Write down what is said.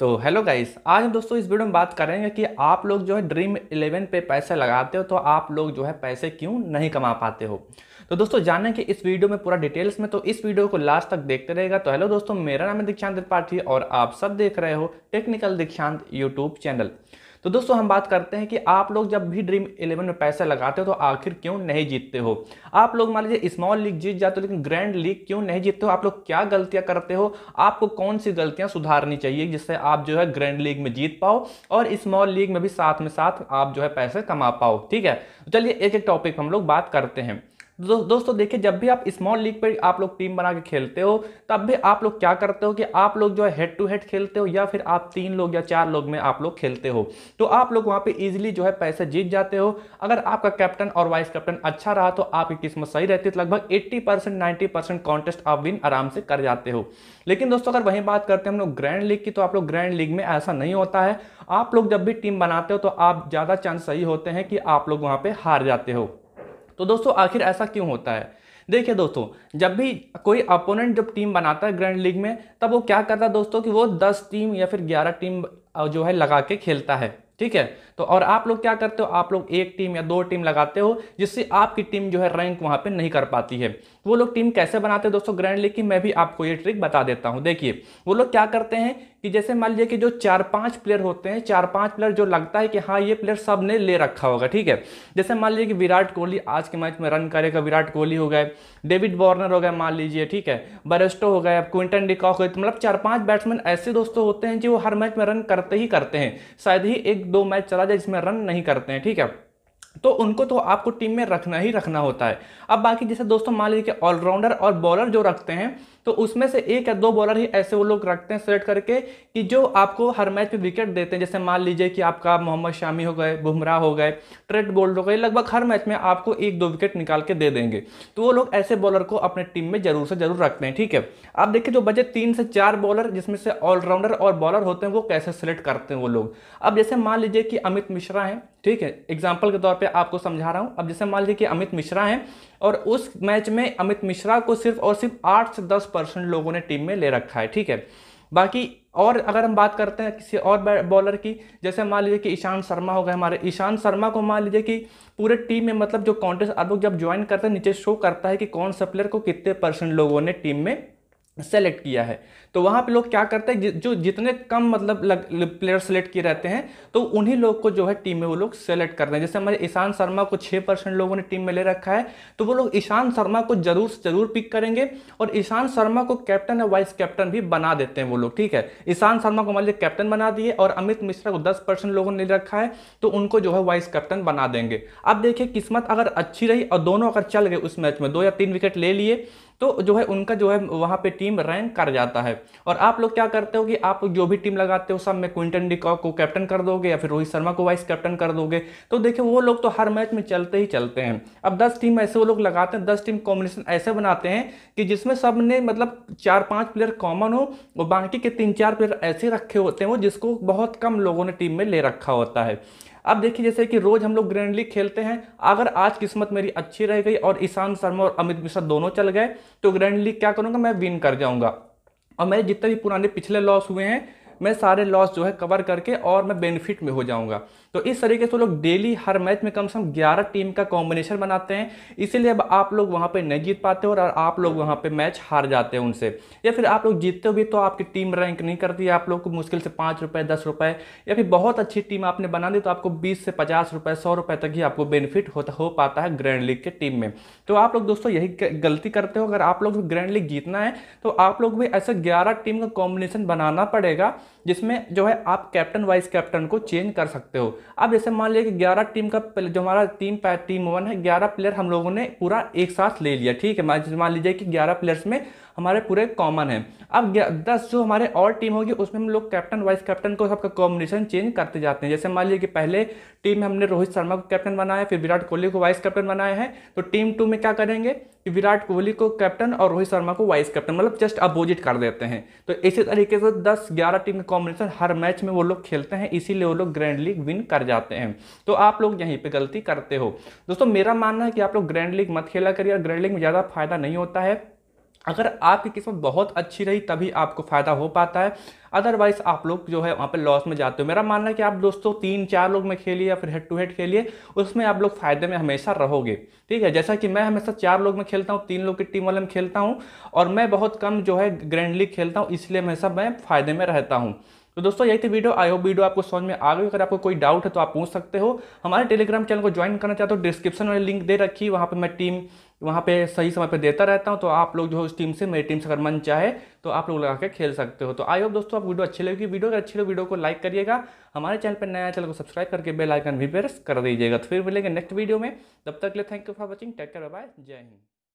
तो hello guys आज हम दोस्तों इस वीडियो में बात करेंगे कि आप लोग जो है ड्रीम इलेवन पे पैसे लगाते हो तो आप लोग जो है पैसे क्यों नहीं कमा पाते हो तो दोस्तों जाने कि इस वीडियो में पूरा डिटेल्स में तो इस वीडियो को लास्ट तक देखते रहेगा तो हेलो दोस्तों मेरा नाम है दीक्षांत त्रिपाठी और आप सब देख रहे हो टेक्निकल दीक्षांत यूट्यूब चैनल तो दोस्तों हम बात करते हैं कि आप लोग जब भी ड्रीम इलेवन में पैसा लगाते हो तो आखिर क्यों नहीं जीतते हो आप लोग मान लीजिए स्मॉल लीग जीत जाते हो लेकिन ग्रैंड लीग क्यों नहीं जीतते हो आप लोग क्या गलतियां करते हो आपको कौन सी गलतियां सुधारनी चाहिए जिससे आप जो है ग्रैंड लीग में जीत पाओ और स्मॉल लीग में भी साथ में साथ आप जो है पैसे कमा पाओ ठीक है तो चलिए एक एक टॉपिक हम लोग बात करते हैं दो, दोस्तों देखिए जब भी आप स्मॉल लीग पर आप लोग टीम बना के खेलते हो तब भी आप लोग क्या करते हो कि आप लोग जो है हेड टू हेड खेलते हो या फिर आप तीन लोग या चार लोग में आप लोग खेलते हो तो आप लोग वहाँ पे इजीली जो है पैसे जीत जाते हो अगर आपका कैप्टन और वाइस कैप्टन अच्छा रहा तो आपकी किस्मत सही रहती है तो लगभग eighty percent ninety percent contest आप विन आराम से कर जाते हो लेकिन दोस्तों अगर वहीं बात करते हैं हम लोग ग्रैंड लीग की तो आप लोग ग्रैंड लीग में ऐसा नहीं होता है आप लोग जब भी टीम बनाते हो तो आप ज़्यादा चांस सही होते हैं कि आप लोग वहाँ पर हार जाते हो तो दोस्तों आखिर ऐसा क्यों होता है देखिए दोस्तों जब भी कोई अपोनेंट जब टीम बनाता है ग्रैंड लीग में तब वो क्या करता है दोस्तों कि वो दस टीम या फिर ग्यारह टीम जो है लगा के खेलता है ठीक है तो और आप लोग क्या करते हो आप लोग एक टीम या दो टीम लगाते हो जिससे आपकी टीम जो है रैंक वहाँ पे नहीं कर पाती है वो लोग टीम कैसे बनाते हैं दोस्तों ग्रैंड लीग की मैं भी आपको ये ट्रिक बता देता हूँ देखिए वो लोग क्या करते हैं कि जैसे मान लीजिए कि जो चार पांच प्लेयर होते हैं चार पांच प्लेयर जो लगता है कि हाँ ये प्लेयर सब ने ले रखा होगा ठीक है जैसे मान लीजिए कि विराट कोहली आज के मैच में रन करेगा विराट कोहली हो गए डेविड वॉर्नर हो गए मान लीजिए ठीक है बरेस्टो हो गए क्विंटन डिकॉक हो गए तो मतलब चार पाँच बैट्समैन ऐसे दोस्तों तो होते हैं जो हर मैच में रन करते ही करते हैं शायद ही एक दो मैच चला जाए जिसमें रन नहीं करते हैं ठीक है तो उनको तो आपको टीम में रखना ही रखना होता है अब बाकी जैसे दोस्तों मान लीजिए कि ऑलराउंडर और बॉलर जो रखते हैं तो उसमें से एक या दो बॉलर ही ऐसे वो लोग रखते हैं सेलेक्ट करके कि जो आपको हर मैच में विकेट देते हैं जैसे मान लीजिए कि आपका मोहम्मद शामी हो गए बुमराह हो गए ट्रेड बोल्ड हो गए लगभग हर मैच में आपको एक दो विकेट निकाल के दे देंगे तो वो लोग ऐसे बॉलर को अपने टीम में जरूर से जरूर रखते हैं ठीक है आप देखिए जो बचे तीन से चार बॉलर जिसमें से ऑलराउंडर और बॉलर होते हैं वो कैसे सेलेक्ट करते हैं वो लोग अब जैसे मान लीजिए कि अमित मिश्रा हैं ठीक है एग्जाम्पल के तौर पर आपको समझा रहा हूँ अब जैसे मान लीजिए कि अमित मिश्रा हैं और उस मैच में अमित मिश्रा को सिर्फ और सिर्फ आठ से दस परसेंट लोगों ने टीम में ले रखा है ठीक है बाकी और अगर हम बात करते हैं किसी और बॉलर की जैसे मान लीजिए कि ईशांत शर्मा हो गए हमारे ईशांत शर्मा को मान लीजिए कि पूरे टीम में मतलब जो कॉन्टेस्ट आदमी जब ज्वाइन करते हैं नीचे शो करता है कि कौन सा प्लेयर को कितने परसेंट लोगों ने टीम में सेलेक्ट किया है तो वहाँ पे लोग क्या करते हैं जो जितने कम मतलब लग, प्लेयर सेलेक्ट किए रहते हैं तो उन्हीं लोग को जो है टीम में वो लोग सेलेक्ट करते हैं जैसे हमारे ईशान शर्मा को छः परसेंट लोगों ने टीम में ले रखा है तो वो लोग ईशान शर्मा को जरूर जरूर पिक करेंगे और ईशान शर्मा को कैप्टन या वाइस कैप्टन भी बना देते हैं वो लोग ठीक है ईशान शर्मा को मान लीजिए कैप्टन बना दिए और अमित मिश्रा को दस लोगों ने ले रखा है तो उनको जो है वाइस कैप्टन बना देंगे अब देखिए किस्मत अगर अच्छी रही और दोनों अगर चल गए उस मैच में दो या तीन विकेट ले लिए तो जो है उनका जो है वहाँ पे टीम रैंक कर जाता है और आप लोग क्या करते हो कि आप जो भी टीम लगाते हो सब में क्विंटन डिकॉक को कैप्टन कर दोगे या फिर रोहित शर्मा को वाइस कैप्टन कर दोगे तो देखिए वो लोग तो हर मैच में चलते ही चलते हैं अब दस टीम ऐसे वो लोग लगाते हैं दस टीम कॉम्बिनेशन ऐसे बनाते हैं कि जिसमें सब ने मतलब चार पाँच प्लेयर कॉमन हो और बाकी के तीन चार प्लेयर ऐसे रखे होते हैं वो जिसको बहुत कम लोगों ने टीम में ले रखा होता है अब देखिए जैसे कि रोज़ हम लोग ग्रैंड लीग खेलते हैं अगर आज किस्मत मेरी अच्छी रह गई और ईशान शर्मा और अमित मिश्रा दोनों चल गए तो ग्रैंड लीग क्या करूँगा मैं विन कर जाऊँगा और मेरे जितने भी पुराने पिछले लॉस हुए हैं मैं सारे लॉस जो है कवर करके और मैं बेनिफिट में हो जाऊँगा तो इस तरीके से लोग डेली हर मैच में कम से कम ग्यारह टीम का कॉम्बिनेशन बनाते हैं इसीलिए अब आप लोग वहाँ पर नहीं जीत पाते और आप लोग वहाँ पर मैच हार जाते हैं उनसे या फिर आप लोग जीतते हुए तो आपकी टीम रैंक नहीं करती आप लोग को मुश्किल से पाँच रुपये दस रुपये या फिर बहुत अच्छी टीम आपने बना दी तो आपको बीस से पचास रुपये सौ रुपये तक ही आपको बेनिफिट होता हो पाता है ग्रैंड लीग के टीम में तो आप लोग दोस्तों यही गलती करते हो अगर आप लोग ग्रैंड लीग जीतना है तो आप लोग भी ऐसा ग्यारह टीम का कॉम्बिनेशन बनाना पड़ेगा जिसमें जो है आप कैप्टन वाइस कैप्टन को चेंज कर सकते हो अब जैसे मान लीजिए कि ग्यारह टीम का जो हमारा टीम टीम वन है ग्यारह प्लेयर हम लोगों ने पूरा एक साथ ले लिया ठीक है मान लीजिए कि ग्यारह प्लेयर्स में हमारे पूरे कॉमन है अब दस जो हमारे और टीम होगी उसमें हम लोग कैप्टन वाइस कैप्टन को सबका कॉम्बिनेशन चेंज करते जाते हैं जैसे मान लीजिए कि पहले टीम में हमने रोहित शर्मा को कैप्टन बनाया फिर विराट कोहली को वाइस कैप्टन बनाया है तो टीम टू में क्या करेंगे कि विराट कोहली को कैप्टन और रोहित शर्मा को वाइस कैप्टन मतलब जस्ट अपोजिट कर देते हैं तो इसी तरीके से दस ग्यारह टीम का कॉम्बिनेशन हर मैच में वो लोग खेलते हैं इसीलिए वो लोग ग्रैंड लीग विन कर जाते हैं तो आप लोग यहीं पर गलती करते हो दोस्तों मेरा मानना है कि आप लोग ग्रैंड लीग मत खेला करिए ग्रैंड लीग में ज़्यादा फायदा नहीं होता है अगर आपकी किस्मत बहुत अच्छी रही तभी आपको फ़ायदा हो पाता है अदरवाइज आप लोग जो है वहाँ पे लॉस में जाते हो मेरा मानना है कि आप दोस्तों तीन चार लोग में खेलिए या फिर हेड टू हेड खेलिए उसमें आप लोग फायदे में हमेशा रहोगे ठीक है जैसा कि मैं हमेशा चार लोग में खेलता हूँ तीन लोग की टीम वाले में खेलता हूँ और मैं बहुत कम जो है ग्रैंडली खेलता हूँ इसलिए हमेशा मैं फ़ायदे में रहता हूँ तो दोस्तों यही थी वीडियो आई होप वीडियो आपको समझ में आ गई अगर आपको कोई डाउट है तो आप पूछ सकते हो हमारे टेलीग्राम चैनल को ज्वाइन करना चाहते हो डिस्क्रिप्शन में लिंक दे रखी वहाँ पर मैं टीम वहाँ पे सही समय पे देता रहता हूँ तो आप लोग जो है उस टीम से मेरी टीम से अगर मन चाहे तो आप लोग लगा के खेल सकते हो तो आई होप दोस्तों आप वीडियो अच्छी लगेगी वीडियो अगर अच्छी लगे वीडियो को लाइक करिएगा हमारे चैनल पर नया चैनल को सब्सक्राइब करके बेल आइकन भी प्रेस कर दीजिएगा तो फिर मिलेंगे नेक्स्ट वीडियो में तब तक ले thank you for watching take care bye जय हिंद